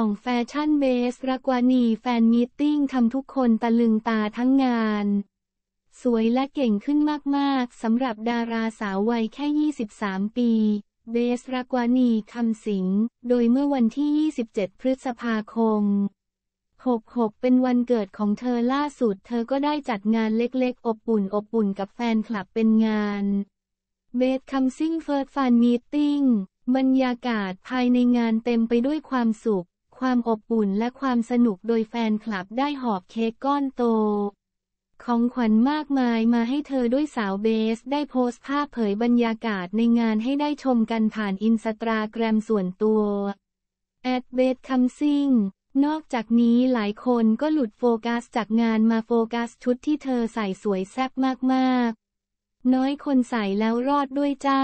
ส่องแฟชั่นเบสรักวานีแฟนมีติ้งทำทุกคนตะลึงตาทั้งงาน สวยและเก่งขึ้นมากๆสำหรับดาราสาววัยแค่ 23 ปี เบสรักวานีคำสิง โดยเมื่อวันที่ 27 พฤษภาคม66 เป็นวันเกิดของเธอล่าสุด เธอก็ได้จัดงานเล็กๆ อบอุ่นอบอุ่นกับแฟนคลับเป็นงานเบสคัมซิ่งเฟิร์สแฟนมีติ้งบรรยากาศภายในงานเต็มไปด้วยความสุขความอบอุ่นและความสนุกโดยแฟนคลับได้หอบเค้กก้อนโต ของขวัญมากมายมาให้เธอด้วยสาวเบสได้โพสต์ภาพเผยบรรยากาศในงานให้ได้ชมกันผ่านอินสตาแกรมส่วนตัวแอดเบสคัมซิงนอกจากนี้หลายคนก็หลุดโฟกัสจากงานมาโฟกัสชุดที่เธอใส่สวยแซ่บมาก ๆ น้อยคนใส่แล้วรอดด้วยจ้า